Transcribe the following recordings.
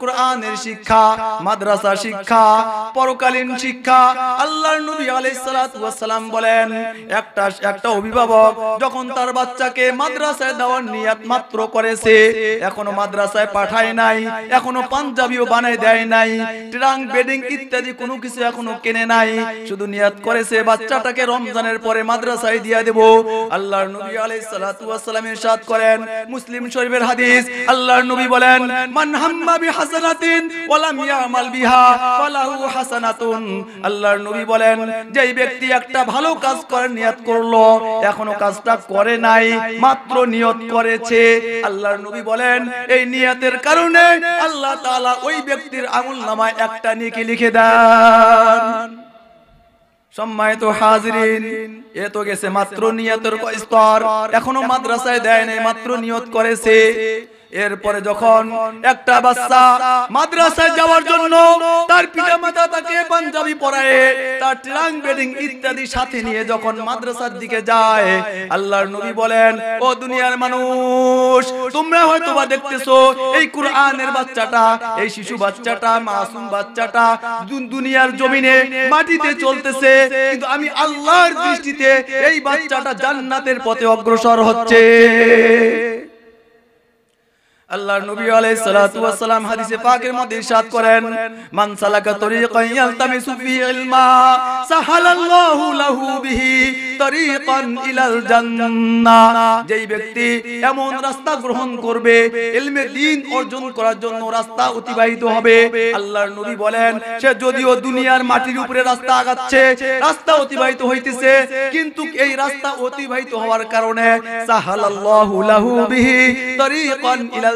কোরআনের শিক্ষা মাদ্রাসা শিক্ষা পরকালীন শিক্ষা আল্লাহর নবী আলাইহিসসালাম বলেন একটা একটা অভিভাবক যখন তার বাচ্চাকে মাদ্রাসায় দেওয়ার মাত্র করেছে এখনো মাদ্রাসায় পাঠায় নাই এখনো পাঞ্জাবিও বানায় দেয় নাই ট্রাং বেডিং ইত্যাদি কোনো কিছু এখনো কেনে নাই শুধু নিয়াত করেছে বাচ্চাটাকে রমজানের পরে মাদ্রাসায় দিয়ে দেব আল্লাহর নবী আলাইহিসসালাম ইরশাদ করেন মুসলিম শরীফের হাদিস আল্লাহর নবী বলেন মান হাম্মা হাসানাতিন ওয়ালাম ইয়ামাল বিহা ফালাহু হাসানাতুন আল্লাহর নবী বলেন যেই ব্যক্তি একটা ভালো কাজ করার নিয়ত করলো এখনো কাজটা করে নাই মাত্র নিয়ত করেছে আল্লাহর নবী বলেন এই নিয়তের কারণে আল্লাহ তাআলা ওই ব্যক্তির একটা নেকি লিখে দেন সম্মানিত হাজরিন এ তো গেছে মাত্র নিয়তের স্তর এখনো মাদ্রাসায় দেয় নাই মাত্র নিয়ত করেছে এরপরে যখন একটা বাচ্চা মাদ্রাসায় যাওয়ার জন্য তার পিতা মাতা তাকে পাঞ্জাবি পরায় তার ট্রাং বেডিং ইত্যাদি সাথে নিয়ে যখন মাদ্রাসার দিকে যায় আল্লাহর নবী বলেন ও দুনিয়ার মানুষ তোমরা হয়তো বা দেখতেছো এই কুরআনের বাচ্চাটা এই শিশু বাচ্চাটা মাসুম বাচ্চাটা দুনিয়ার জমিনে মাটিতে চলতেছে কিন্তু আমি আল্লাহর দৃষ্টিতে এই বাচ্চাটা জান্নাতের পথে অগ্রসর হচ্ছে আল্লাহর নবী আলাইহিস সালাতু ওয়াস সালাম হাদিসে পাকের মধ্যে ইরশাদ করেন মান সালাকা তরিকান ইয়ালতামিসু ফিহি ইলমা সাহালাল্লাহু লাহু বিহি তরিকান ইলাল জান্নাহ যেই ব্যক্তি এমন রাস্তা গ্রহণ করবে ইলমে দ্বীন অর্জন করার জন্য রাস্তা অতিবাহিত হবে আল্লাহর নবী বলেন সে যদিও দুনিয়ার মাটির উপরে রাস্তা আগাচ্ছে রাস্তা অতিবাহিত হইতেছে কিন্তু এই রাস্তা অতিবাহিত হওয়ার কারণে সাহালাল্লাহু লাহু বিহি তরিকান ইলাল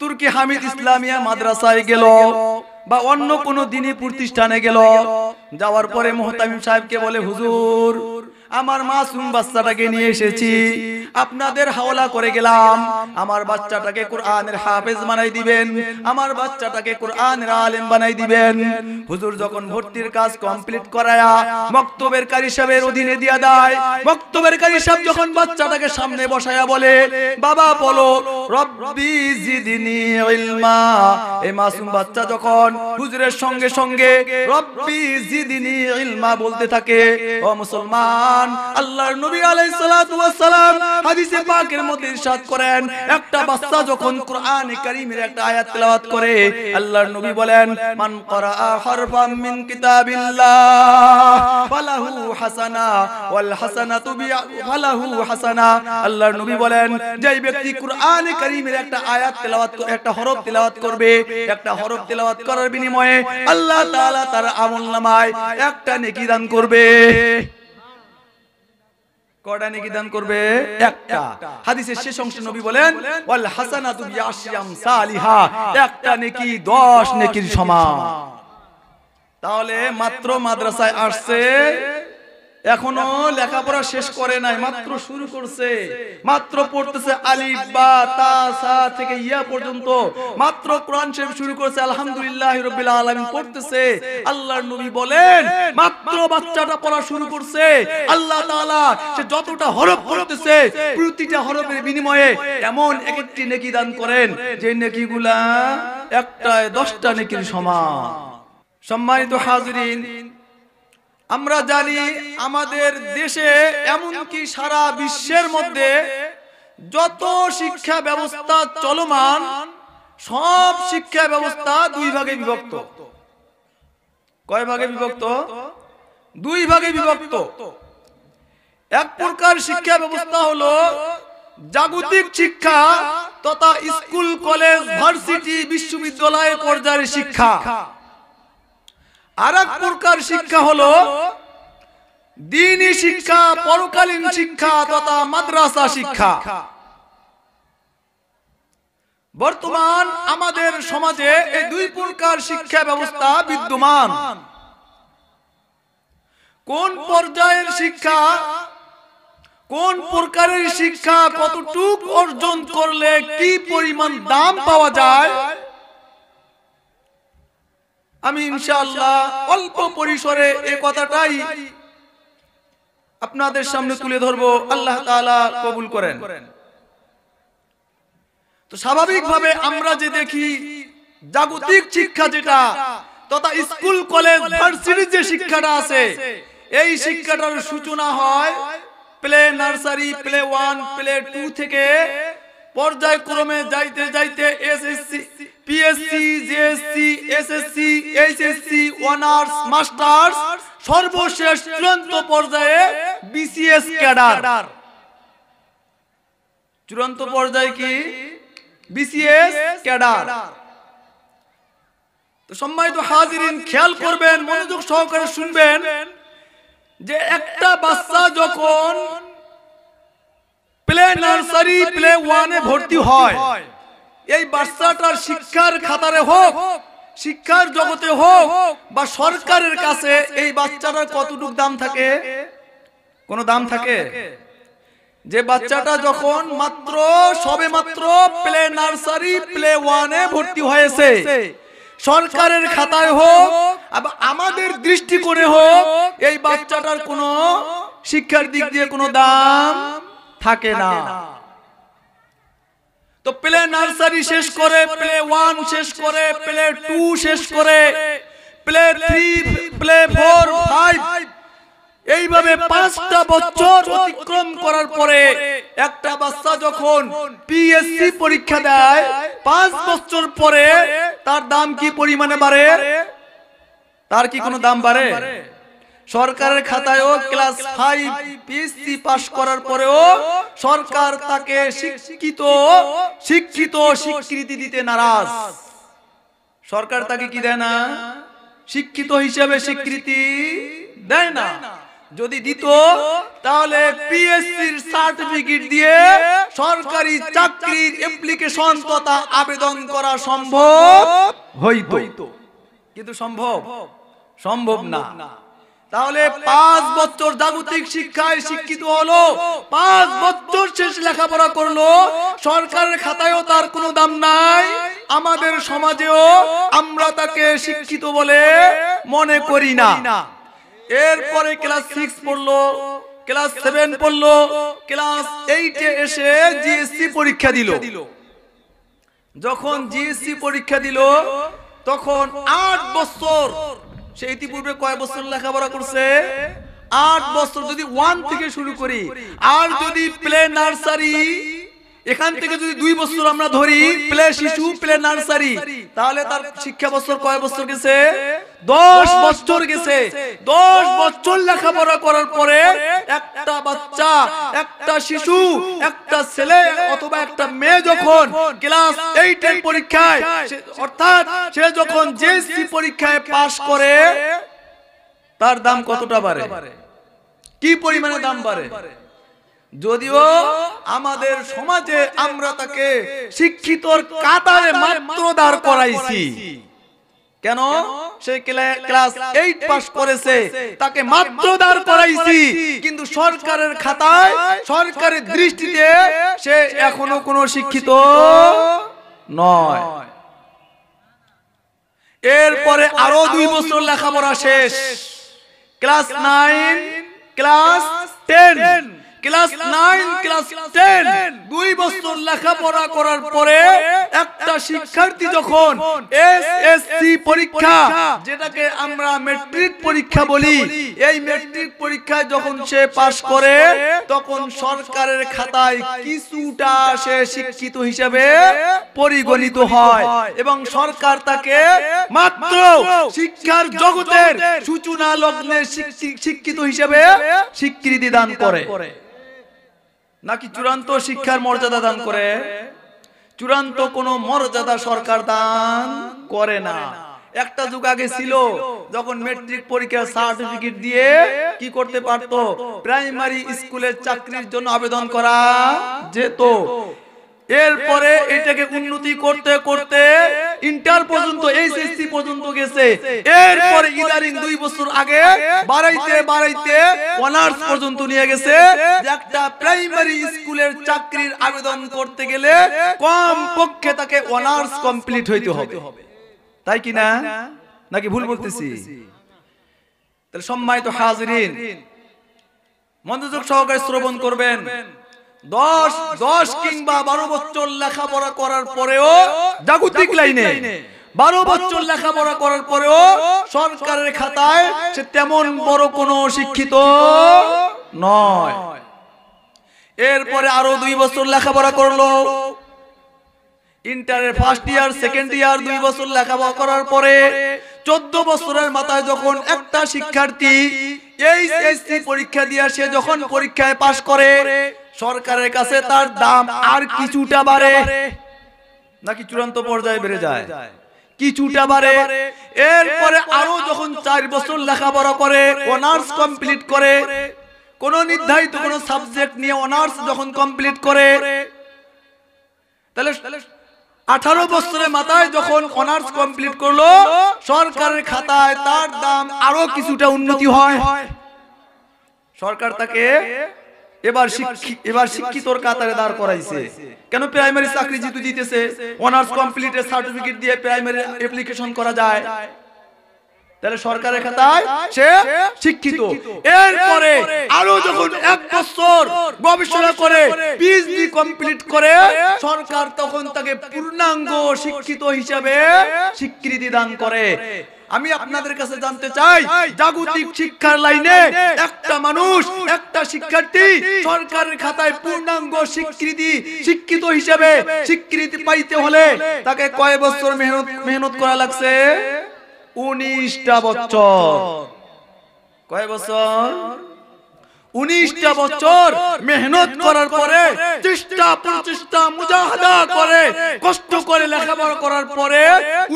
তুর্কি হামিদ ইসলামিয়া মাদ্রাসায় গেল বা অন্য কোনো দিনই প্রতিষ্ঠানে গেল যাওয়ার পরে মোহতামিম সাহেবকে বলে হুজুর আমার মাসুম বাচ্চাটাকে নিয়ে এসেছি আপনাদের হাওলা করে গেলাম আমার বাচ্চাটাকে কোরআনের হাফেজ বানাই দিবেন আমার বাচ্চাটাকে কোরআনের আলেম বানাই দিবেন হুজুর যখন ভর্তির কাজ কমপ্লিট করায়া বক্তব্যের কারি সাহেবের অধীনে দিয়া দেয় বক্তব্যের কারি সাহেব যখন বাচ্চাটাকে সামনে বসায়া বলে বাবা বলো রব্বি জিদনি ইলমা এই মাসুম বাচ্চা যখন হুজুরের সঙ্গে সঙ্গে রব্বি জিদনি ইলমা বলতে থাকে ও মুসলমান আল্লাহর নবী হাদিসে পাকের মধ্যে ইরশাদ করেন একটা বাচ্চা যখন কারীমের একটা আয়াত তেলাওয়াত করে আল্লাহর নবী বলেন মান হরফাম মিন কিতাবিল্লাহ ফালাহু হাসানা ওয়াল হাসানাতু বি ফালাহু হাসানা আল্লাহর নবী বলেন যেই ব্যক্তি কারীমের একটা আয়াত তেলাওয়াত একটা হরফ তেলাওয়াত করবে একটা হরফ তেলাওয়াত করার বিনিময়ে আল্লাহ তাআলা তার আমলনামায় একটা নেকি দান করবে কটা নেকি দান করবে একটা হাদিসের শেষ অংশে নবী বলেন ওয়াল হাসানাতু বিআশিয়াম সালিহা একটা নেকি 10 নেকির সমান তাহলে মাত্র মাদ্রাসায় আসছে এখনো লেখাপড়া শেষ করে নাই মাত্র শুরু করছে মাত্র পড়তেছে আলিফ বা তা সা থেকে ইয়া পর্যন্ত মাত্র কোরআন শরীফ শুরু করেছে আলহামদুলিল্লাহ রাব্বিল আলামিন পড়তেছে আল্লাহর নবী বলেন মাত্র বাচ্চাটা পড়া শুরু করছে আল্লাহ তাআলা সে যতটা হরফ পড়তেছে প্রতিটা হরফের বিনিময়ে এমন এক একটি নেকি দান করেন যে নেকিগুলা একটায় দশটা নেকির সমান সম্মানিত হাজরিন আমরা জানি আমাদের দেশে এমনকি সারা বিশ্বের মধ্যে যত শিক্ষা ব্যবস্থা চলমান সব শিক্ষা ব্যবস্থা দুই ভাগে বিভক্ত কয় ভাগে বিভক্ত দুই ভাগে বিভক্ত এক প্রকার শিক্ষা ব্যবস্থা হলো জাগতিক শিক্ষা তথা স্কুল কলেজ ভার্সিটি বিশ্ববিদ্যালয় পর্যায়ের শিক্ষা আর প্রকার শিক্ষা হলো দিনী শিক্ষা পরকালীন শিক্ষা তথা মাদ্রাসা শিক্ষা বর্তমান আমাদের সমাজে এই দুই প্রকার শিক্ষা ব্যবস্থা বিদ্যমান কোন পর্যায়ের শিক্ষা কোন প্রকারের শিক্ষা কতটুক অর্জন করলে কি পরিমাণ দাম পাওয়া যায় আমি ইনশাআল্লাহ অল্প পরিসরে এ কথাটাই আপনাদের সামনে তুলে ধরব আল্লাহ তাআলা কবুল করেন তো স্বাভাবিকভাবে আমরা যে দেখি জাগতিক শিক্ষা যেটা তথা স্কুল কলেজ ভার্সিটির যে শিক্ষাটা আছে এই শিক্ষাটার সূচনা হয় play nursery play one play two থেকে পর্যায়ক্রমে যাইতে যাইতে SSC PSC JSC SSC HSC honours masters সর্বশেষ চূড়ান্ত পর্যায়ে বিসিএস ক্যাডার চূড়ান্ত পর্যায়ে কি বিসিএস ক্যাডার তো সম্মানিত হাজিরিন খেয়াল করবেন মনোযোগ সহকারে শুনবেন যে একটা বাচ্চা যখন প্লে নার্সারি প্লে ওয়ানে ভর্তি হয় এই বাচ্চাটার শিক্ষার খাতারে হোক শিক্ষার জগতে হোক বা সরকারের কাছে এই বাচ্চাটার কতটুক দাম থাকে কোনো দাম থাকে যে বাচ্চাটা যখন মাত্র সবে মাত্র প্লে নার্সারি প্লে ওয়ানে ভর্তি হয়েছে সরকারের খাতায় হোক আবার আমাদের দৃষ্টিকোণে হোক এই বাচ্চাটার কোনো শিক্ষার দিক দিয়ে কোনো দাম থাকে না তো প্লে নার্সারি শেষ করে প্লে ওয়ান শেষ করে প্লে টু শেষ করে play three play four five এইভাবে পাঁচটা বছর অতিক্রম করার পরে একটা বাচ্চা যখন পিএসসি পরীক্ষা দেয় পাঁচ বছর পরে তার দাম কি পরিমাণে বাড়ে তার কি কোনো দাম বাড়ে সরকারের খাতায়ও ক্লাস ফাইভ পিএসসি পাস করার পরেও সরকার তাকে শিক্ষিত শিক্ষিত স্বীকৃতি দিতে নারাজ সরকার তাকে কি দেয় না শিক্ষিত হিসেবে স্বীকৃতি দেয় না যদি দিত তাহলে পিএসসির সার্টিফিকেট দিয়ে সরকারি চাকরির অ্যাপ্লিকেশন তথা আবেদন করা সম্ভব হইতো কিন্তু সম্ভব সম্ভব না তাহলে পাঁচ বছর জাগতিক শিক্ষায় শিক্ষিত হলো পাঁচ বছর শেষ লেখাপড়া করলো সরকারের খাতায়ও তার কোনো দাম নাই আমাদের সমাজেও আমরা তাকে শিক্ষিত বলে মনে করি না এরপরে ক্লাস সিক্স পড়লো ক্লাস সেভেন পড়লো ক্লাস এইটে এসে জিএসসি পরীক্ষা দিল যখন জিএসসি পরীক্ষা দিল তখন আট বছর সে ইতিপূর্বে কয় বছর লেখাপড়া করছে আট বছর যদি ওয়ান থেকে শুরু করি আর যদি প্লে নার্সারি এখান থেকে যদি দুই বছর আমরা ধরি প্লে শিশু প্লে নার্সারি তাহলে তার শিক্ষা বছর কয় বছর গেছে দশ বছর গেছে দশ বছর লেখাপড়া করার পরে একটা বাচ্চা একটা শিশু একটা ছেলে অথবা একটা মেয়ে যখন ক্লাস এইটের পরীক্ষায় অর্থাৎ সে যখন যে পরীক্ষায় পাশ করে তার দাম কতটা বাড়ে কি পরিমানে দাম বাড়ে যদিও আমাদের সমাজে আমরা তাকে শিক্ষিতর কাতারে মাত্র দাঁড় করাইছি কেন সে ক্লাস এইট পাস করেছে তাকে মাত্র দাঁড় করাইছি কিন্তু সরকারের খাতায় সরকারের দৃষ্টিতে সে এখনো কোনো শিক্ষিত নয় এরপরে আরো দুই বছর লেখাপড়া শেষ class nine class ten class nine class ten দুই বছর লেখাপড়া করার পরে একটা শিক্ষার্থী যখন এসএসসি পরীক্ষা যেটাকে আমরা মেট্রিক পরীক্ষা বলি এই মেট্রিক পরীক্ষায় যখন সে পাশ করে তখন সরকারের খাতায় কিছুটা সে শিক্ষিত হিসেবে পরিগণিত হয় এবং সরকার তাকে মাত্র শিক্ষার জগতের সূচনা লগ্নে শিক্ষিত হিসেবে স্বীকৃতি দান করে নাকি চূড়ান্ত শিক্ষার মর্যাদা দান করে চূড়ান্ত কোনো মর্যাদা সরকার দান করে না একটা যুগ আগে ছিল যখন মেট্রিক পরীক্ষার সার্টিফিকেট দিয়ে কি করতে পারতো প্রাইমারি স্কুলের চাকরির জন্য আবেদন করা যেত এরপরে এটাকে উন্নতি করতে করতে ইন্টার পর্যন্ত এইচএসসি পর্যন্ত গেছে এরপরে ইদারিং দুই বছর আগে বাড়াইতে বাড়াইতে অনার্স পর্যন্ত নিয়ে গেছে একটা প্রাইমারি স্কুলের চাকরির আবেদন করতে গেলে কম পক্ষে তাকে অনার্স কমপ্লিট হইতে হবে তাই কি না নাকি ভুল বলতেছি তাহলে সম্মানিত হাজিরিন মনোযোগ সহকারে শ্রবণ করবেন দশ দশ কিংবা বারো বছর লেখাপড়া করার পরেও জাগতিক লাইনে বারো বছর লেখাপড়া করার পরেও সরকারের খাতায় সে তেমন বড় কোন শিক্ষিত নয় এরপরে আরো দুই বছর লেখাপড়া করলো ইন্টারের ফার্স্ট ইয়ার সেকেন্ড ইয়ার দুই বছর লেখাপড়া করার পরে চোদ্দ বছরের মাথায় যখন একটা শিক্ষার্থী এইচএসসি পরীক্ষা দিয়ে সে যখন পরীক্ষায় পাশ করে সরকারের কাছে তার দাম আর কিছুটা বাড়ে নাকি চূড়ান্ত পর্যায়ে বেড়ে যায় কিছুটা বাড়ে এরপরে আরো যখন চার বছর লেখাপড়া করে অনার্স কমপ্লিট করে কোন নির্ধারিত কোন সাবজেক্ট নিয়ে অনার্স যখন কমপ্লিট করে তাহলে আঠারো বছরের মাথায় যখন অনার্স কমপ্লিট করলো সরকারের খাতায় তার দাম আরো কিছুটা উন্নতি হয় সরকার তাকে এবার এবার শিক্ষিতর কাতারে দাঁড় করাইছে কেন প্রাইমারি চাকরি যেহেতু দিতেছে অনার্স কমপ্লিটের সার্টিফিকেট দিয়ে প্রাইমারি অ্যাপ্লিকেশন করা যায় তাহলে সরকারের খাতায় সে শিক্ষিত এরপরে আরো যখন এক বছর গবেষণা করে পিএইচডি কমপ্লিট করে সরকার তখন তাকে পূর্ণাঙ্গ শিক্ষিত হিসাবে স্বীকৃতি দান করে আমি আপনাদের কাছে জানতে চাই জাগতিক শিক্ষার লাইনে একটা মানুষ একটা শিক্ষার্থী সরকারের খাতায় পূর্ণাঙ্গ স্বীকৃতি শিক্ষিত হিসেবে স্বীকৃতি পাইতে হলে তাকে কয় বছর মেহনত মেহনত করা লাগছে উনিশটা বছর কয় বছর উনিশটা বছর মেহনত করার পরে চেষ্টা প্রচেষ্টা মুজাহাদা করে কষ্ট করে লেখাপড়া করার পরে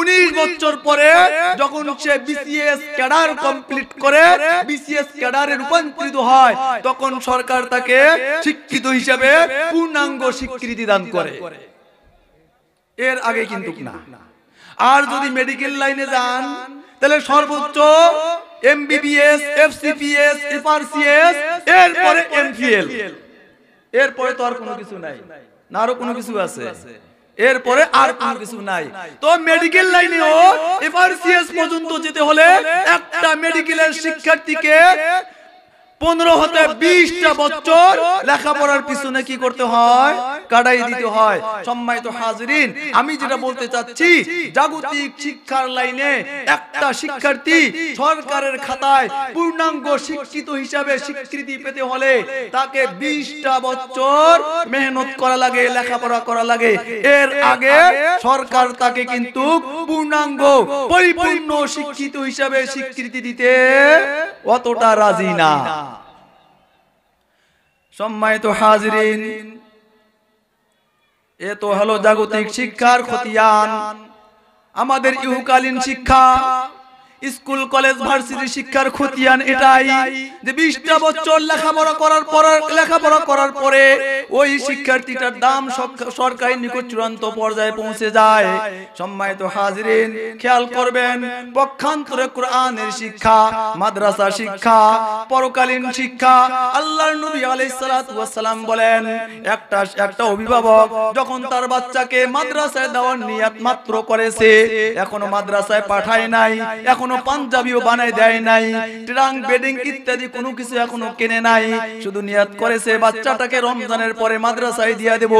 উনিশ বছর পরে যখন সে বিসিএস ক্যাডার কমপ্লিট করে বিসিএস ক্যাডারে রূপান্তরিত হয় তখন সরকার তাকে শিক্ষিত হিসেবে পূর্ণাঙ্গ স্বীকৃতি দান করে এর আগে কিন্তু না আর যদি মেডিকেল লাইনে যান তাহলে সর্বোচ্চ এমবিবিএস এফসিপিএস এফআরসিএস এরপরে এমপিএল এরপরে তো আর কোনো কিছু নাই না আরো কোনো কিছু আছে এরপরে আর কোনো কিছু নাই তো মেডিকেল লাইনে লাইনেও এফআরসিএস পর্যন্ত যেতে হলে একটা মেডিকেলের শিক্ষার্থীকে পনেরো হতে বিশটা বছর লেখাপড়ার পিছনে কি করতে হয় কাটাই দিতে হয় সম্মানিত হাজরিন আমি যেটা বলতে চাচ্ছি জাগতিক শিক্ষার লাইনে একটা শিক্ষার্থী সরকারের খাতায় পূর্ণাঙ্গ শিক্ষিত হিসাবে স্বীকৃতি পেতে হলে তাকে বিশটা বছর মেহনত করা লাগে লেখাপড়া করা লাগে এর আগে সরকার তাকে কিন্তু পূর্ণাঙ্গ পরিপূর্ণ শিক্ষিত হিসাবে স্বীকৃতি দিতে অতটা রাজি না সম্মানিত হাজরিন এ তো হলো জাগতিক শিক্ষার খতিয়ান আমাদের ইহুকালীন শিক্ষা স্কুল কলেজ ভার্সিটি শিক্ষার খতিয়ান এটাই যে বিশটা বছর লেখাপড়া করার পর লেখাপড়া করার পরে ওই শিক্ষার্থীটার দাম সরকারি নিকট চূড়ান্ত পর্যায়ে পৌঁছে যায় সম্মানিত হাজরিন খেয়াল করবেন পক্ষান্তরে কোরআনের শিক্ষা মাদ্রাসা শিক্ষা পরকালীন শিক্ষা আল্লাহর নবী আলাইহিসসালাম বলেন একটা একটা অভিভাবক যখন তার বাচ্চাকে মাদ্রাসায় দেওয়ার নিয়াত মাত্র করেছে এখনো মাদ্রাসায় পাঠায় নাই এখনো এখনো পাঞ্জাবিও বানাই দেয় নাই ট্রাং বেডিং ইত্যাদি কোনো কিছু এখনো কেনে নাই শুধু নিয়াত করেছে বাচ্চাটাকে রমজানের পরে মাদ্রাসায় দিয়ে দেব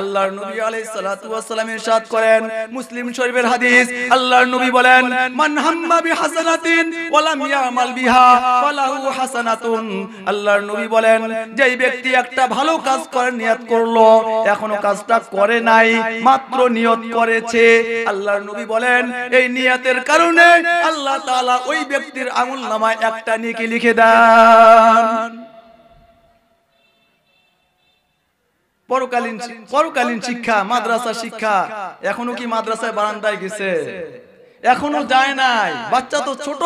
আল্লাহর নবী আলাইহিস সালাতু ওয়াস সালামের সাথ করেন মুসলিম শরীফের হাদিস আল্লাহর নবী বলেন মান হাম্মা বিহাসানাতিন ওয়া লাম ইয়ামাল বিহা ফালাহু হাসানাতুন আল্লাহর নবী বলেন যেই ব্যক্তি একটা ভালো কাজ করার নিয়াত করলো এখনো কাজটা করে নাই মাত্র নিয়ত করেছে আল্লাহর নবী বলেন এই নিয়াতের কারণে আল্লাহ আল্লাহ তাআলা ওই ব্যক্তির আমল নামায় একটা নেকি লিখে দেন পরকালীন পরকালীন শিক্ষা মাদ্রাসা শিক্ষা এখনো কি মাদ্রাসায় বারান্দায় গেছে এখনো যায় নাই বাচ্চা তো ছোট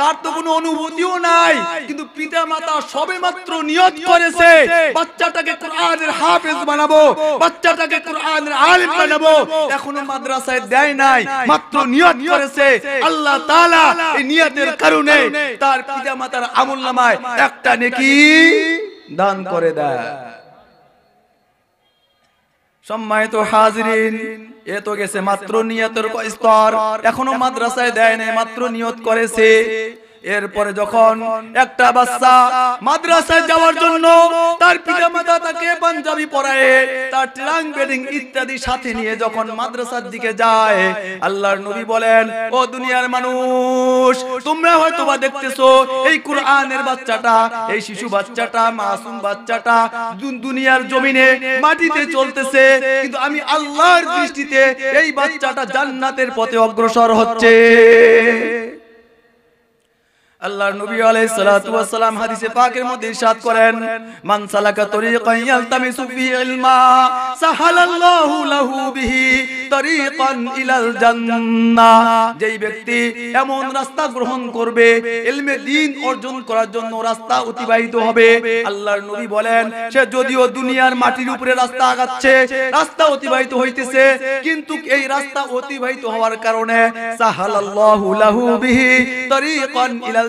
তার তো কোনো অনুভূতিও নাই কিন্তু পিতা মাতা সবে মাত্র নিয়ত করেছে বাচ্চাটাকে কোরআনের হাফেজ বানাবো বাচ্চাটাকে কোরআনের আলিম বানাবো এখনো মাদ্রাসায় দেয় নাই মাত্র নিয়ত করেছে আল্লাহ তাআলা এই নিয়তের কারণে তার পিতা মাতার আমল নামায় একটা নেকি দান করে দেয় সম্মানিত হাজরিন এ তো গেছে মাত্র নিয়তের স্তর এখনো মাদ্রাসায় দেয় নাই মাত্র নিয়ত করেছে এরপরে যখন একটা বাচ্চা মাদ্রাসায় যাওয়ার জন্য তার পিতা মাতা তাকে পাঞ্জাবি পরায় তার ট্রাং বেডিং ইত্যাদি সাথে নিয়ে যখন মাদ্রাসার দিকে যায় আল্লাহর নবী বলেন ও দুনিয়ার মানুষ তোমরা হয়তো বা দেখতেছো এই কুরআনের বাচ্চাটা এই শিশু বাচ্চাটা মাসুম বাচ্চাটা দুনিয়ার জমিনে মাটিতে চলতেছে কিন্তু আমি আল্লাহর দৃষ্টিতে এই বাচ্চাটা জান্নাতের পথে অগ্রসর হচ্ছে আল্লাহর নবী আলাইহিস সালাতু ওয়াস সালাম হাদিসে পাকের মধ্যে ইরশাদ করেন মান সালাকা তরিকান ইয়ালতামিসু ইলমা সাহালাল্লাহু লাহু বিহি তরিকান ইলাল জান্নাহ যেই ব্যক্তি এমন রাস্তা গ্রহণ করবে ইলমে দ্বীন অর্জন করার জন্য রাস্তা অতিবাহিত হবে আল্লাহর নবী বলেন সে যদিও দুনিয়ার মাটির উপরে রাস্তা আগাচ্ছে রাস্তা অতিবাহিত হইতেছে কিন্তু এই রাস্তা অতিবাহিত হওয়ার কারণে সাহালাল্লাহু লাহু বিহি তরিকান ইলাল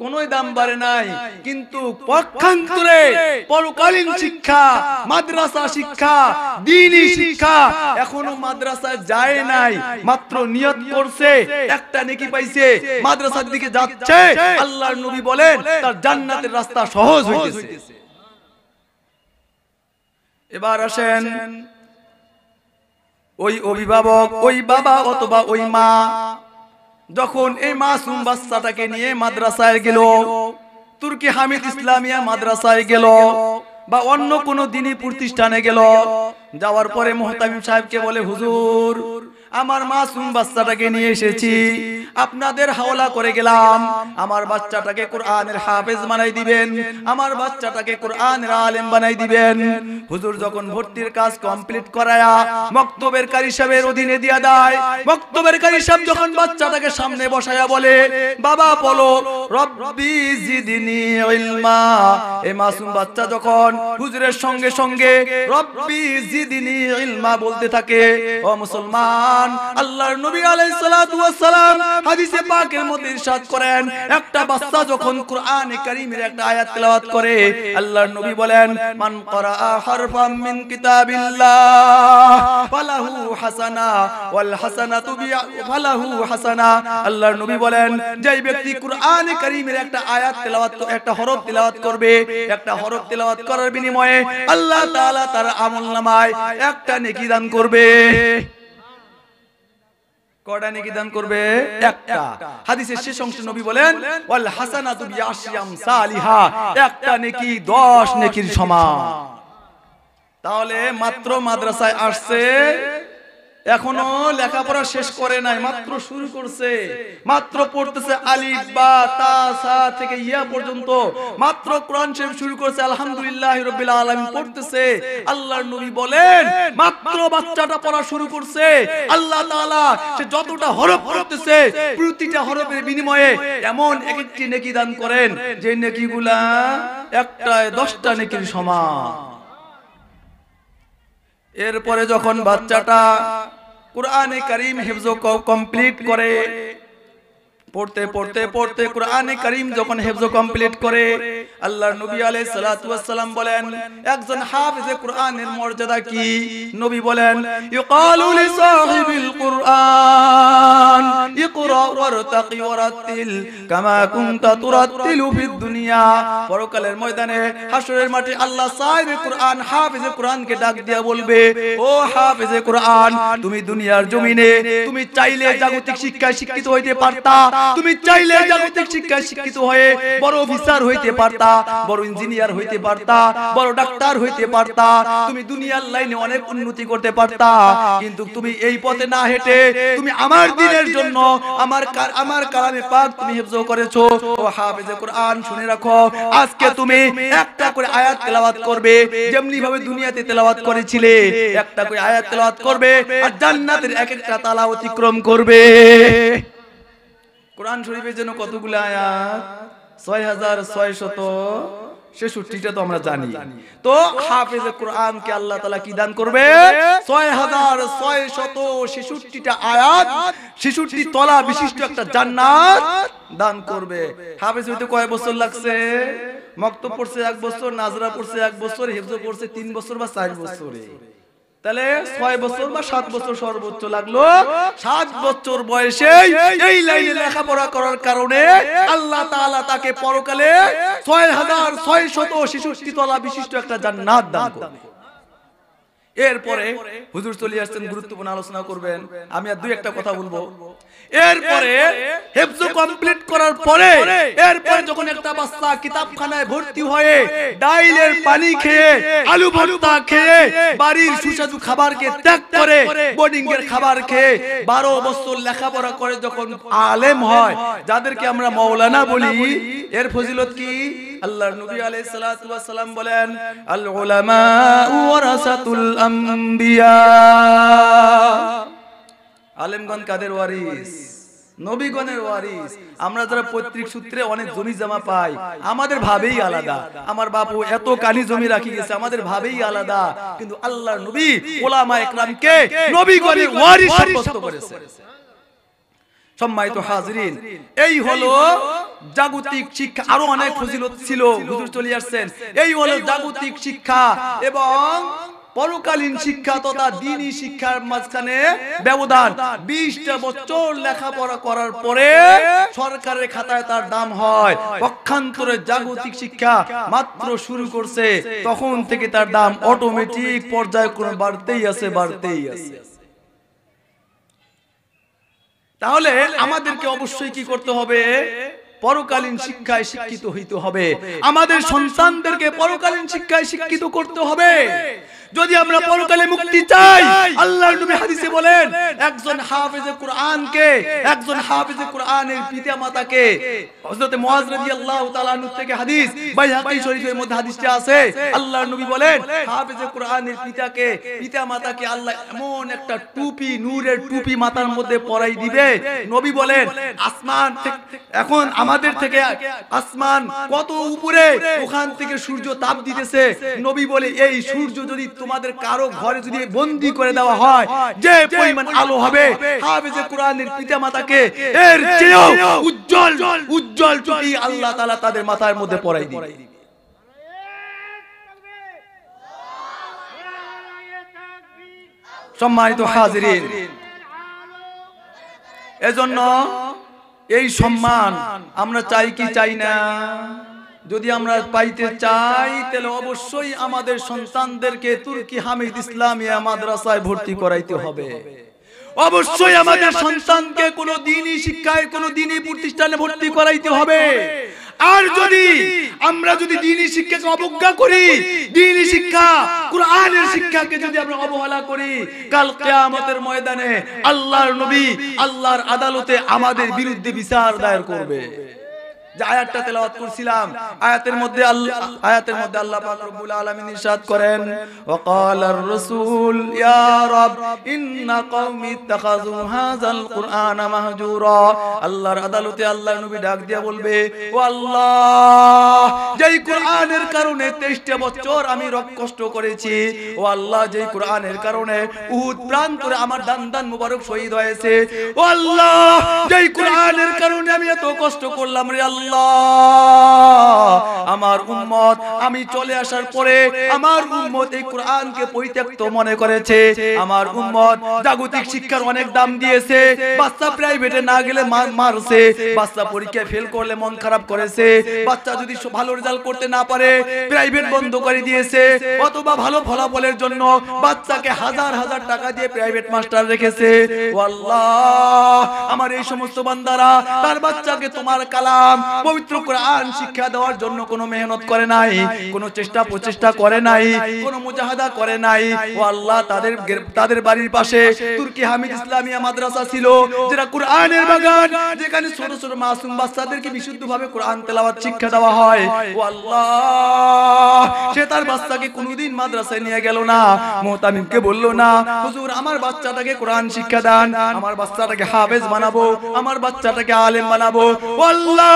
কোনো দাম বাড়ে নাই কিন্তু পক্ষান্তরে পরকালীন শিক্ষা মাদ্রাসা শিক্ষা দিনী শিক্ষা এখনো মাদ্রাসা যায় নাই মাত্র নিয়ত করছে একটা নেকি পাইছে মাদ্রাসার দিকে যাচ্ছে আল্লাহর নবী বলেন তার জান্নাতের রাস্তা সহজ হয়েছে এবার আসেন ওই অভিভাবক ওই বাবা অথবা ওই মা যখন এই মাসুম বাচ্চাটাকে নিয়ে মাদ্রাসায় গেল তুর্কি হামিদ ইসলামিয়া মাদ্রাসায় গেল বা অন্য কোনো দিনই প্রতিষ্ঠানে গেল যাওয়ার পরে মোহতামিম সাহেবকে বলে হুজুর আমার মাসুম বাচ্চাটাকে নিয়ে এসেছি আপনাদের হাওলা করে গেলাম আমার বাচ্চাটাকে কোরআনের হাফেজ বানাই দিবেন আমার বাচ্চাটাকে কোরআনের আলেম বানাই দিবেন হুজুর যখন ভর্তির কাজ কমপ্লিট করায়া মক্তবের কারি সাহেবের অধীনে দিয়া দেয় মক্তবের কারি সাহেব যখন বাচ্চাটাকে সামনে বসায়া বলে বাবা বলো রব্বি জিদিনি ইলমা এ মাসুম বাচ্চা যখন হুজুরের সঙ্গে সঙ্গে রব্বি জিদিনি ইলমা বলতে থাকে ও মুসলমান কোরআন আল্লাহর নবী আলাইহিস হাদিসে পাকের মধ্যে ইরশাদ করেন একটা বাচ্চা যখন কোরআনে কারীমের একটা আয়াত তেলাওয়াত করে আল্লাহর নবী বলেন মান করা হারফাম মিন কিতাবিল্লাহ ফালাহু হাসানা ওয়াল হাসানাতু ফালাহু হাসানা আল্লাহর নবী বলেন যেই ব্যক্তি কোরআনে কারীমের একটা আয়াত তেলাওয়াত একটা হরফ তেলাওয়াত করবে একটা হরফ তেলাওয়াত করার বিনিময়ে আল্লাহ তাআলা তার আমলনামায় একটা নেকি দান করবে কটা নাকি দান করবে একটা হাদিসের শেষ অংশে নবী বলেন ওয়াল হাসানাতু বিআশিয়াম সালিহা একটা নেকি 10 নেকির সমান তাহলে মাত্র মাদ্রাসায় আসছে এখনো লেখাপড়া শেষ করে নাই মাত্র শুরু করছে মাত্র পড়তেছে আলিফ বা তা সা থেকে ইয়া পর্যন্ত মাত্র কোরআন শরীফ শুরু করছে আলহামদুলিল্লাহ রাব্বিল আলামিন পড়তেছে আল্লাহর নবী বলেন মাত্র বাচ্চাটা পড়া শুরু করছে আল্লাহ তাআলা সে যতটা হরফ পড়তেছে প্রতিটা হরফের বিনিময়ে এমন এক একটি নেকি দান করেন যে নেকিগুলা একটায় দশটা নেকির সমান এরপরে যখন বাচ্চাটা कुरान करीम को कम्प्लीट करे পড়তে পড়তে পড়তে কোরআনে করিম যখন হেফজ কমপ্লিট করে আল্লাহর নবী আলাইহিস সালাতু ওয়াস সালাম বলেন একজন হাফেজে কোরআনের মর্যাদা কি নবী বলেন ইউকালু লিসাহিবিল কোরআন ইকরা ওয়ারতাকি ওয়ারাতিল কামা কুনতা তুরাতিলু ফিদ দুনিয়া পরকালের ময়দানে হাশরের মাঠে আল্লাহ সাহেব কোরআন হাফেজে কোরআনকে ডাক দিয়া বলবে ও হাফেজে কোরআন তুমি দুনিয়ার জমিনে তুমি চাইলে জাগতিক শিক্ষায় শিক্ষিত হইতে পারতা তুমি চাইলে জাগতিক শিক্ষায় শিক্ষিত হয়ে বড় অফিসার হইতে পারতা বড় ইঞ্জিনিয়ার হইতে পারতা বড় ডাক্তার হইতে পারতা তুমি দুনিয়ার লাইনে অনেক উন্নতি করতে পারতা কিন্তু তুমি এই পথে না হেঁটে তুমি আমার দিনের জন্য আমার আমার কালামে পাক তুমি হেফজ করেছো ও হাফেজে কোরআন শুনে রাখো আজকে তুমি একটা করে আয়াত তেলাওয়াত করবে যেমনি ভাবে দুনিয়াতে তেলাওয়াত করেছিলে একটা করে আয়াত তেলাওয়াত করবে আর জান্নাতের এক একটা তালা অতিক্রম করবে কোরআন শরীফের জন্য কতগুলো আয়াত ছয় হাজার ছয় শত তলা বিশিষ্ট একটা জান্নাত দান করবে হাফেজ বছর লাগছে পড়ছে এক বছর নাজরা পড়ছে এক বছর হেফজ পড়ছে তিন বছর বা চার বছরে তাহলে ছয় বছর বা সাত বছর সর্বোচ্চ লাগলো সাত বছর বয়সে এই লাইনে লেখাপড়া করার কারণে আল্লাহ তাআলা তাকে পরকালে ছয় হাজার ছয় শত শিশু তলা বিশিষ্ট একটা জান্নাত দান করে এরপরে হুজুর চলে আসছেন গুরুত্বপূর্ণ আলোচনা করবেন আমি আর দুই একটা কথা বলবো এরপরে হেফজু কমপ্লিট করার পরে এরপরে যখন একটা বাচ্চা কিতাবখানায় ভর্তি হয়ে ডাইলের পানি খেয়ে আলু ভর্তা খেয়ে বাড়ির সুস্বাদু খাবারকে ত্যাগ করে বোর্ডিং এর খাবার খেয়ে বারো বছর লেখাপড়া করে যখন আলেম হয় যাদেরকে আমরা মাওলানা বলি এর ফজিলত কি আল্লাহর নবী আলাইহিস সালাতু ওয়াস সালাম বলেন আল উলামা ওয়ারাসাতুল আম্বিয়া আলেমগণ কাদের ওয়ারিস নবীগণের ওয়ারিস আমরা যারা পৈতৃক সূত্রে অনেক জমি জমা পাই আমাদের ভাবেই আলাদা আমার বাবু এত কালি জমি রাখি গেছে আমাদের ভাবেই আলাদা কিন্তু আল্লাহর নবী ওলামা একরামকে নবীগণের ওয়ারিস সাব্যস্ত করেছে সম্মানিত হাজরিন এই হলো জাগতিক শিক্ষা আরো অনেক ফজিলত ছিল হুজুর চলে আসছেন এই হলো জাগতিক শিক্ষা এবং পরকালীন শিক্ষা তথা দিনী শিক্ষার মাঝখানে ব্যবধান বিশটা বছর লেখাপড়া করার পরে সরকারের খাতায় তার দাম হয় পক্ষান্তরে জাগতিক শিক্ষা মাত্র শুরু করছে তখন থেকে তার দাম অটোমেটিক পর্যায় কোন বাড়তেই আছে বাড়তেই আছে তাহলে আমাদেরকে অবশ্যই কি করতে হবে পরকালীন শিক্ষায় শিক্ষিত হইতে হবে আমাদের সন্তানদেরকে পরকালীন শিক্ষায় শিক্ষিত করতে হবে যদি আমরা পরকালে মুক্তি চাই আল্লাহর নবী হাদিসে বলেন একজন হাফেজে কোরআনকে একজন হাফেজে কোরআনের পিতা মাতাকে হযরত মুয়াজ রাদিয়াল্লাহু তাআলা আনহু থেকে হাদিস বাইহাকী শরীফের মধ্যে হাদিসটা আছে আল্লাহর নবী বলেন হাফেজে কোরআনের পিতাকে পিতা মাতাকে আল্লাহ এমন একটা টুপি নূরের টুপি মাথার মধ্যে পরাই দিবে নবী বলেন আসমান এখন আমাদের থেকে আসমান কত উপরে ওখান থেকে সূর্য তাপ দিতেছে নবী বলে এই সূর্য যদি তোমাদের কারো ঘরে যদি বন্দি করে দেওয়া হয় যে পরিমাণ আলো হবে হাফেজে কোরআনের পিতা মাতাকে এর চেয়েও উজ্জ্বল উজ্জ্বল টুপি আল্লাহ তাআলা তাদের মাথার মধ্যে পরাই দিবে সম্মানিত হাজিরিন এজন্য এই সম্মান আমরা চাই কি চাই না যদি আমরা পাইতে চাই তাহলে অবশ্যই আমাদের সন্তানদেরকে তুর্কি হামিদ ইসলামিয়া মাদ্রাসায় ভর্তি করাইতে হবে অবশ্যই আমাদের সন্তানকে কোনো দিনই শিক্ষায় কোনো দিনই প্রতিষ্ঠানে ভর্তি করাইতে হবে আর যদি আমরা যদি দিনই শিক্ষাকে অবজ্ঞা করি দিনই শিক্ষা কোরআনের শিক্ষাকে যদি আমরা অবহেলা করি কাল কিয়ামতের ময়দানে আল্লাহর নবী আল্লাহর আদালতে আমাদের বিরুদ্ধে বিচার দায়ের করবে যে আল্লাহ নবী ডাক দিয়া বলবে যেই কোরআনের কারণে 23টা বছর আমি রব কষ্ট করেছি ও আল্লাহ যেই কোরআনের কারণে উহুদ আমার দান দান মুবারক শহীদ হয়েছে ও আল্লাহ যেই কোরআনের কারণে আমি এত কষ্ট করলাম রে আল্লাহ আল্লাহ আমি চলে আসার পরে আমার উম্মত এই কোরআনকে পরিত্যক্ত মনে করেছে আমার উম্মত জাগতিক শিক্ষার অনেক দাম দিয়েছে বাচ্চা প্রাইভেটে না গেলে মারছে বাচ্চা পরীক্ষায় ফেল করলে মন খারাপ করেছে বাচ্চা যদি ভালো রেজাল্ট করতে না পারে প্রাইভেট বন্ধ করে দিয়েছে অথবা ভালো ফলাফলের জন্য বাচ্চাকে হাজার হাজার টাকা দিয়ে প্রাইভেট মাস্টার রেখেছে আল্লাহ আমার এই সমস্ত বান্দারা তার বাচ্চাকে তোমার কালাম পবিত্র কোরআন শিক্ষা দেওয়ার জন্য কোনো মেহনত করে নাই কোনো চেষ্টা প্রচেষ্টা করে নাই কোনো মুজাহাদা করে নাই ও আল্লাহ তাদের তাদের বাড়ির পাশে তুর্কি হামিদ ইসলামিয়া মাদ্রাসা ছিল যেটা কোরআনের বাগান যেখানে ছোট ছোট মাসুম বাচ্চাদেরকে বিশুদ্ধভাবে কোরআন তেলাওয়াত শিক্ষা দেওয়া হয় ও আল্লাহ সে তার বাচ্চাকে কোনোদিন মাদ্রাসায় নিয়ে গেল না মোহতামিমকে বলল না হুজুর আমার বাচ্চাটাকে কোরআন শিক্ষা দান আমার বাচ্চাটাকে হাফেজ বানাবো আমার বাচ্চাটাকে আলেম বানাবো আল্লাহ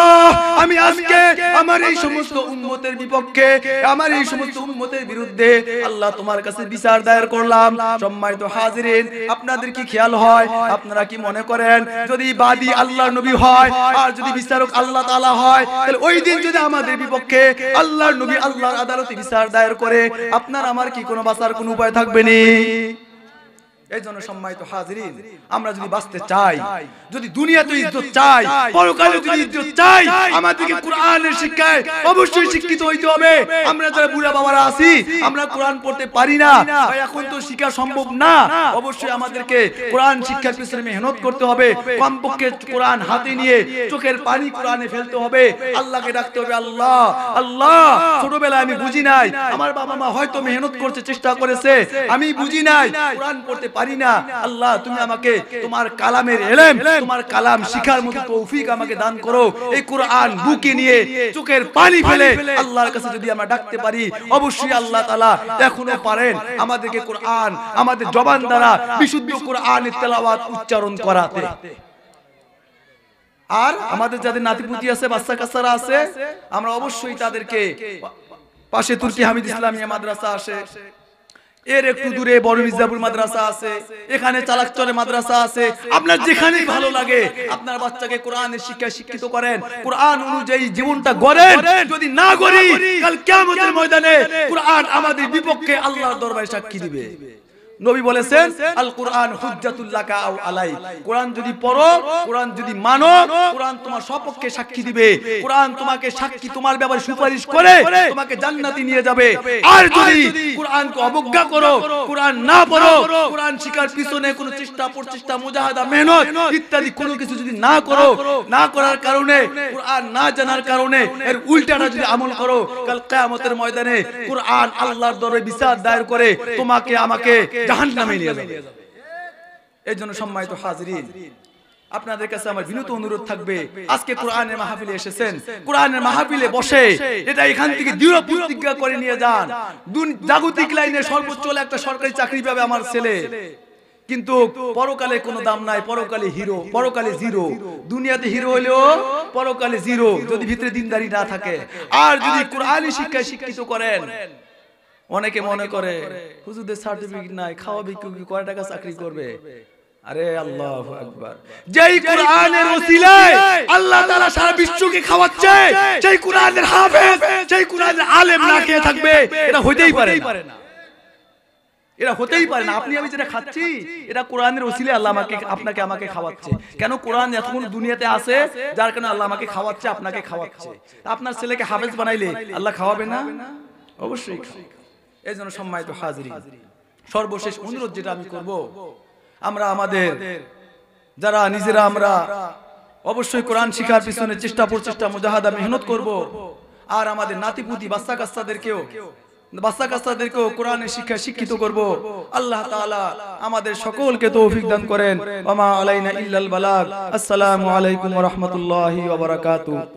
আমি আজকে আমার এই সমস্ত উম্মতের বিপক্ষে আমার এই সমস্ত উন্মতের বিরুদ্ধে আল্লাহ তোমার কাছে বিচার দায়ের করলাম সম্মানিত হাজিরিন আপনাদের কি খেয়াল হয় আপনারা কি মনে করেন যদি বাদী আল্লাহ নবী হয় আর যদি বিচারক আল্লাহ তালা হয় তাহলে ওই দিন যদি আমাদের বিপক্ষে আল্লাহ নবী আল্লাহর আদালতে বিচার দায়ের করে আপনার আমার কি কোনো বাঁচার কোনো উপায় থাকবে না এই জন্য সম্মানিত হাজরিন আমরা যদি বাঁচতে চাই যদি দুনিয়াতে ইজ্জত চাই পরকালে যদি ইজ্জত চাই আমাদেরকে কোরআনের শিক্ষায় অবশ্যই শিক্ষিত হইতে হবে আমরা যারা বুড়া বাবারা আছি আমরা কোরআন পড়তে পারি না ভাই এখন তো শিক্ষা সম্ভব না অবশ্যই আমাদেরকে কোরআন শিক্ষার পিছনে মেহনত করতে হবে কমপক্ষে কোরআন হাতে নিয়ে চোখের পানি কোরআনে ফেলতে হবে আল্লাহকে ডাকতে হবে আল্লাহ আল্লাহ ছোটবেলায় আমি বুঝি নাই আমার বাবা মা হয়তো মেহনত করছে চেষ্টা করেছে আমি বুঝি নাই কোরআন পড়তে পারি না আল্লাহ তুমি আমাকে তোমার কালামের এলেম তোমার কালাম শিখার মতো তৌফিক আমাকে দান করো এই কোরআন বুকে নিয়ে চোখের পানি ফেলে আল্লাহর কাছে যদি আমরা ডাকতে পারি অবশ্যই আল্লাহ তালা এখনো পারেন আমাদেরকে কোরআন আমাদের জবান দ্বারা বিশুদ্ধ কোরআন তেলাওয়াত উচ্চারণ করাতে আর আমাদের যাদের নাতিপুতি আছে বাচ্চা কাচ্চারা আছে আমরা অবশ্যই তাদেরকে পাশে তুর্কি হামিদ ইসলামিয়া মাদ্রাসা আসে এর একটু দূরে বড় মির্জাপুর মাদ্রাসা আছে এখানে চালাকচরে মাদ্রাসা আছে আপনার যেখানেই ভালো লাগে আপনার বাচ্চাকে কোরআন শিক্ষায় শিক্ষিত করেন কোরআন অনুযায়ী জীবনটা গড়েন যদি না গড়ি কাল কিয়ামতের ময়দানে কোরআন আমাদের বিপক্ষে আল্লাহর দরবারে সাক্ষী দিবে নবী বলেছেন আল কোরআন হুজ্জাতুল্লাকা আলাই কোরআন যদি পড়ো কোরআন যদি মানো কোরআন তোমার সপক্ষে সাক্ষী দিবে কোরআন তোমাকে সাক্ষী তোমার ব্যাপারে সুপারিশ করে তোমাকে জান্নাতি নিয়ে যাবে আর যদি কোরআনকে অবজ্ঞা করো কোরআন না পড়ো কোরআন শিকার পিছনে কোনো চেষ্টা প্রচেষ্টা মুজাহাদা মেহনত ইত্যাদি কোনো কিছু যদি না করো না করার কারণে কোরআন না জানার কারণে এর উল্টাটা যদি আমল করো কাল কিয়ামতের ময়দানে কোরআন আল্লাহর দরবারে বিচার দায়ের করে তোমাকে আমাকে জাহান নিয়ে যাবে এই জন্য সম্মানিত হাজরিন আপনাদের কাছে আমার বিনীত অনুরোধ থাকবে আজকে কোরআনের মাহফিলে এসেছেন কোরআনের মাহফিলে বসে এটা এখান থেকে দৃঢ় প্রতিজ্ঞা করে নিয়ে যান জাগতিক লাইনে সর্বোচ্চ একটা সরকারি চাকরি পাবে আমার ছেলে কিন্তু পরকালে কোনো দাম নাই পরকালে হিরো পরকালে জিরো দুনিয়াতে হিরো হলেও পরকালে জিরো যদি ভিতরে দিনদারি না থাকে আর যদি কোরআনই শিক্ষায় শিক্ষিত করেন অনেকে মনে করে হুজুরদের সার্টিফিকেট নাই খাওয়া বিক্রি কয় টাকা চাকরি করবে আরে আল্লাহ আকবার যেই কোরআনের ওসিলায় আল্লাহ তাআলা সারা বিশ্বকে খাওয়াচ্ছে যেই কোরআনের হাফেজ যেই কোরআনের আলেম না খেয়ে থাকবে এটা হইতেই পারে না এটা হতেই পারে না আপনি আমি যেটা খাচ্ছি এটা কোরআনের ওসিলে আল্লাহ আমাকে আপনাকে আমাকে খাওয়াচ্ছে কেন কোরআন এতক্ষণ দুনিয়াতে আছে যার কারণে আল্লাহ আমাকে খাওয়াচ্ছে আপনাকে খাওয়াচ্ছে আপনার ছেলেকে হাফেজ বানাইলে আল্লাহ খাওয়াবে না অবশ্যই খাওয়াবে এই জন্য সম্মানিত হাজিরি সর্বশেষ অনুরোধ যেটা আমি করব আমরা আমাদের যারা নিজেরা আমরা অবশ্যই কোরআন শিখার পিছনে চেষ্টা প্রচেষ্টা মুজাহাদা মেহনত করব আর আমাদের নাতিপুতি বাচ্চা কাস্তাদেরকেও বাচ্চা কাচ্চাদেরকেও কোরআনের শিক্ষা শিক্ষিত করব আল্লাহ তাআলা আমাদের সকলকে তো অভিজ্ঞান করেন ওয়া মা আসসালামু আলাইকুম ওয়া